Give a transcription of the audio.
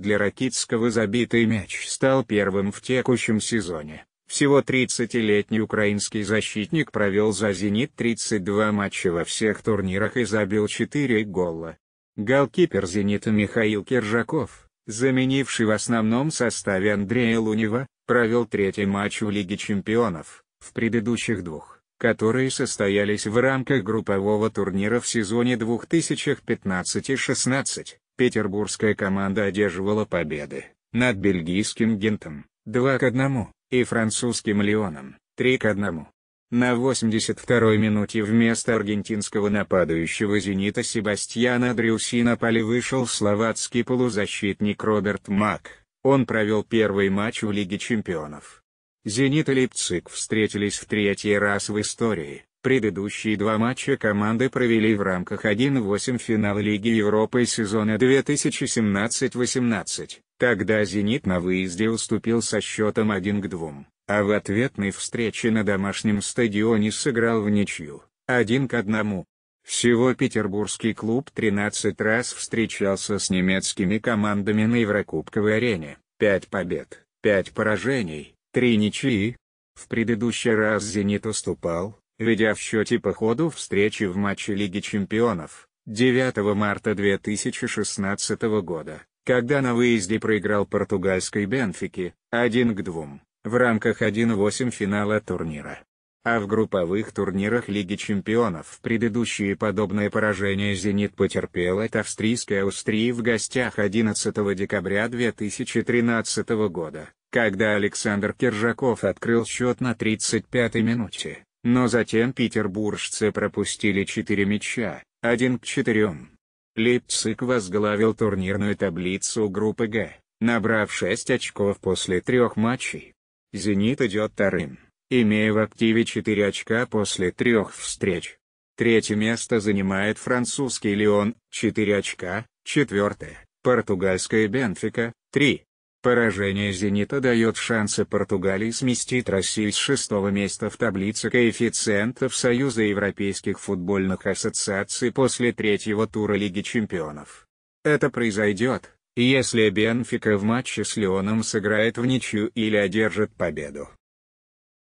Для Ракитского забитый мяч стал первым в текущем сезоне. Всего 30-летний украинский защитник провел за «Зенит» 32 матча во всех турнирах и забил 4 гола. Голкипер «Зенита» Михаил Киржаков, заменивший в основном составе Андрея Лунева, провел третий матч в Лиге чемпионов, в предыдущих двух, которые состоялись в рамках группового турнира в сезоне 2015-16 петербургская команда одерживала победы над бельгийским Гентом 2 к 1 и французским Лионом 3 к 1. На 82-й минуте вместо аргентинского нападающего «Зенита» Себастьяна Дрюси на поле вышел словацкий полузащитник Роберт Мак. Он провел первый матч в Лиге чемпионов. «Зенит» и «Лейпциг» встретились в третий раз в истории. Предыдущие два матча команды провели в рамках 1-8 финала Лиги Европы сезона 2017-18. Тогда «Зенит» на выезде уступил со счетом 1 2, а в ответной встрече на домашнем стадионе сыграл в ничью, 1 1. Всего петербургский клуб 13 раз встречался с немецкими командами на Еврокубковой арене, 5 побед, 5 поражений, Три ничьи. В предыдущий раз «Зенит» уступал, ведя в счете по ходу встречи в матче Лиги чемпионов, 9 марта 2016 года, когда на выезде проиграл португальской «Бенфике» 1 к 2 в рамках 1-8 финала турнира. А в групповых турнирах Лиги чемпионов в предыдущие подобное поражение «Зенит» потерпел от австрийской Аустрии в гостях 11 декабря 2013 года, когда Александр Киржаков открыл счет на 35-й минуте, но затем петербуржцы пропустили 4 мяча, 1 к 4. Лейпциг возглавил турнирную таблицу группы Г, набрав 6 очков после трех матчей. «Зенит» идет вторым, имея в активе 4 очка после трех встреч. Третье место занимает французский «Лион», 4 очка, четвертое – португальская «Бенфика», 3. Поражение «Зенита» дает шансы Португалии сместить Россию с шестого места в таблице коэффициентов Союза Европейских футбольных ассоциаций после третьего тура Лиги чемпионов. Это произойдет, если Бенфика в матче с Леоном сыграет в ничью или одержит победу.